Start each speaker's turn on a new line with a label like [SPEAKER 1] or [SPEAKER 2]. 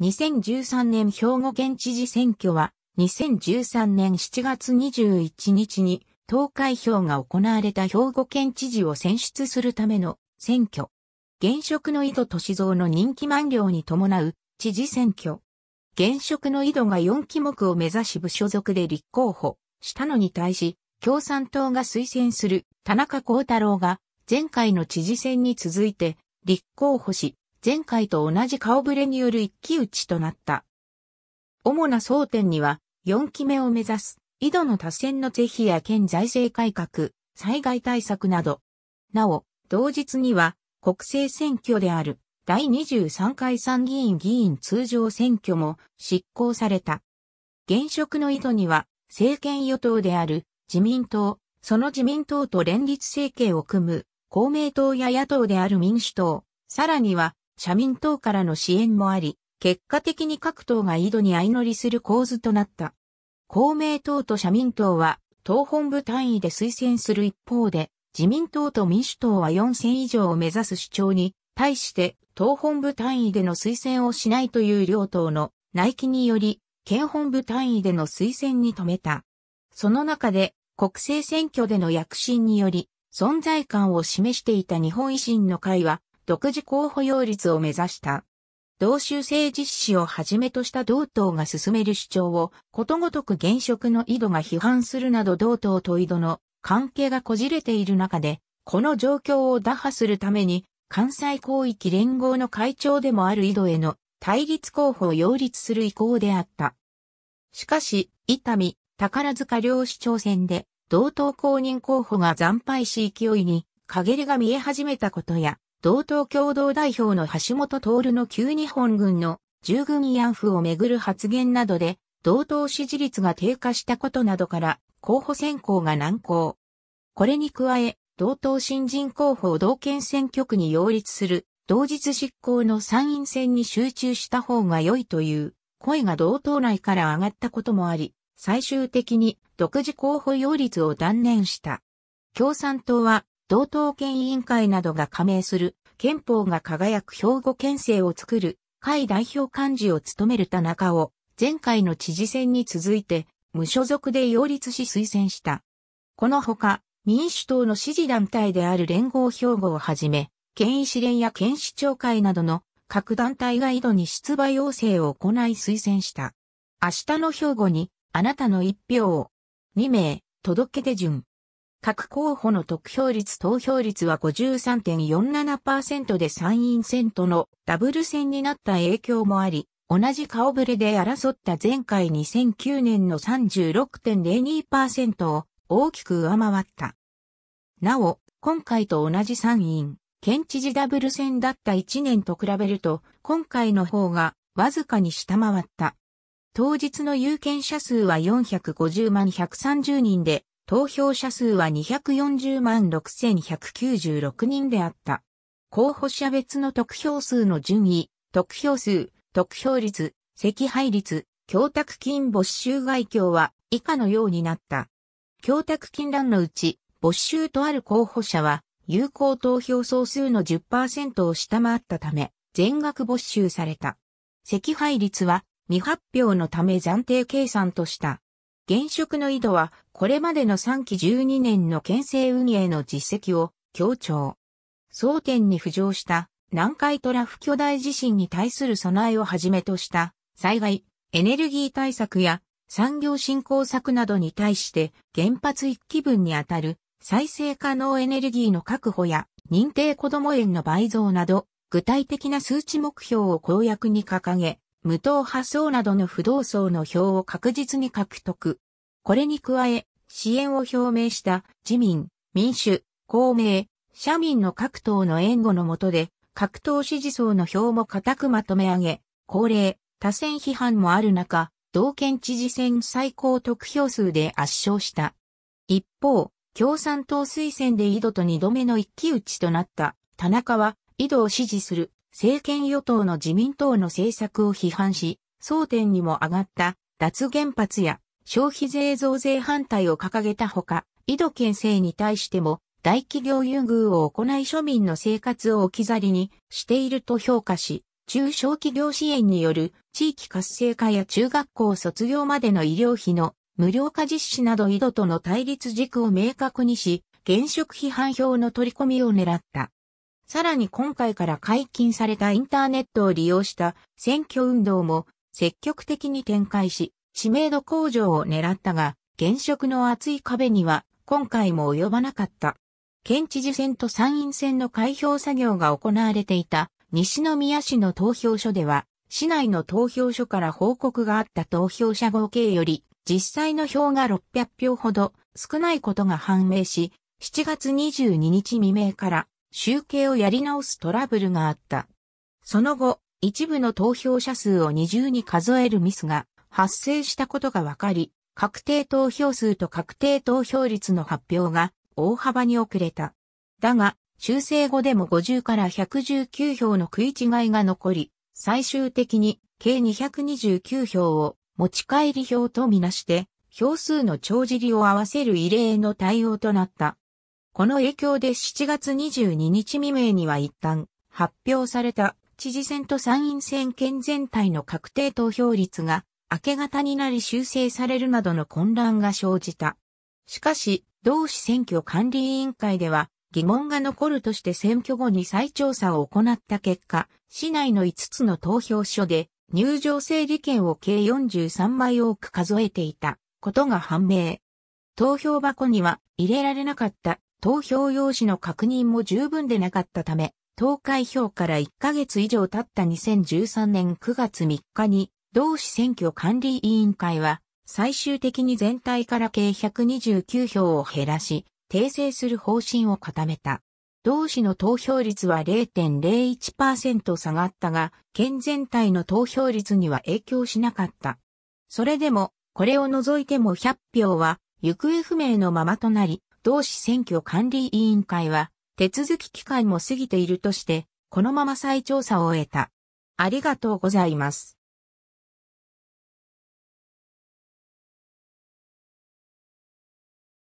[SPEAKER 1] 2013年兵庫県知事選挙は、2013年7月21日に投開票が行われた兵庫県知事を選出するための選挙。現職の井戸敏三の任期満了に伴う知事選挙。現職の井戸が4期目を目指し部所属で立候補したのに対し、共産党が推薦する田中幸太郎が前回の知事選に続いて立候補し、前回と同じ顔ぶれによる一騎打ちとなった。主な争点には、4期目を目指す、井戸の多選の是非や県財政改革、災害対策など。なお、同日には、国政選挙である、第23回参議院議員通常選挙も執行された。現職の井戸には、政権与党である自民党、その自民党と連立政権を組む公明党や野党である民主党、さらには社民党からの支援もあり、結果的に各党が井戸に相乗りする構図となった。公明党と社民党は党本部単位で推薦する一方で、自民党と民主党は4000以上を目指す主張に、対して党本部単位での推薦をしないという両党の内規により、県本部単位での推薦に止めた。その中で国政選挙での躍進により、存在感を示していた日本維新の会は、独自候補擁立を目指した。同州制実施をはじめとした同党が進める主張をことごとく現職の井戸が批判するなど同党と井戸の関係がこじれている中で、この状況を打破するために関西広域連合の会長でもある井戸への対立候補を擁立する意向であった。しかし、伊丹、宝塚両市長選で同党公認候補が惨敗し勢いに陰りが見え始めたことや、同党共同代表の橋本徹の旧日本軍の従軍慰安婦をめぐる発言などで、同党支持率が低下したことなどから、候補選考が難航。これに加え、同党新人候補を同県選挙区に擁立する、同日執行の参院選に集中した方が良いという声が同党内から上がったこともあり、最終的に独自候補擁立を断念した。共産党は道東県委員会などが加盟する憲法が輝く兵庫県政を作る会代表幹事を務める田中を前回の知事選に続いて無所属で擁立し推薦した。このほか民主党の支持団体である連合兵庫をはじめ、県医師連や県市長会などの各団体が井戸に出馬要請を行い推薦した。明日の兵庫にあなたの一票を2名届け出順。各候補の得票率投票率は53.47%で参院選とのダブル戦になった影響もあり、同じ顔ぶれで争った前回2009年の36.02%を大きく上回った。なお、今回と同じ参院、県知事ダブル戦だった1年と比べると、今回の方がわずかに下回った。当日の有権者数は450万130人で、投票者数は240万6196人であった。候補者別の得票数の順位、得票数、得票率、赤配率、供託金没収外境は以下のようになった。供託金欄のうち、没収とある候補者は、有効投票総数の10%を下回ったため、全額没収された。赤配率は未発表のため暫定計算とした。現職の井戸はこれまでの3期12年の県政運営の実績を強調。争点に浮上した南海トラフ巨大地震に対する備えをはじめとした災害、エネルギー対策や産業振興策などに対して原発一基分にあたる再生可能エネルギーの確保や認定子ども園の倍増など具体的な数値目標を公約に掲げ、無党派層などの不動層の票を確実に獲得。これに加え、支援を表明した自民、民主、公明、社民の各党の援護のもとで、各党支持層の票も固くまとめ上げ、高齢、多選批判もある中、同県知事選最高得票数で圧勝した。一方、共産党推薦で井戸と二度目の一騎打ちとなった田中は、井戸を支持する政権与党の自民党の政策を批判し、争点にも上がった脱原発や消費税増税反対を掲げたほか、井戸県政に対しても大企業優遇を行い庶民の生活を置き去りにしていると評価し、中小企業支援による地域活性化や中学校卒業までの医療費の無料化実施など井戸との対立軸を明確にし、現職批判票の取り込みを狙った。さらに今回から解禁されたインターネットを利用した選挙運動も積極的に展開し、知名度向上を狙ったが、現職の厚い壁には今回も及ばなかった。県知事選と参院選の開票作業が行われていた西宮市の投票所では、市内の投票所から報告があった投票者合計より、実際の票が600票ほど少ないことが判明し、7月22日未明から集計をやり直すトラブルがあった。その後、一部の投票者数を二重に数えるミスが発生したことが分かり、確定投票数と確定投票率の発表が大幅に遅れた。だが、修正後でも50から119票の食い違いが残り、最終的に計229票を持ち帰り票とみなして、票数の帳尻を合わせる異例の対応となった。この影響で7月22日未明には一旦発表された知事選と参院選県全体の確定投票率が明け方になり修正されるなどの混乱が生じた。しかし、同市選挙管理委員会では疑問が残るとして選挙後に再調査を行った結果、市内の5つの投票所で入場整理券を計43枚多く数えていたことが判明。投票箱には入れられなかった投票用紙の確認も十分でなかったため、投開票から1ヶ月以上経った2013年9月3日に同市選挙管理委員会は、最終的に全体から計129票を減らし、訂正する方針を固めた。同市の投票率は0.01%下がったが、県全体の投票率には影響しなかった。それでも、これを除いても100票は、行方不明のままとなり、同市選挙管理委員会は、手続き期間も過ぎているとして、このまま再調査を終えた。ありがとうございます。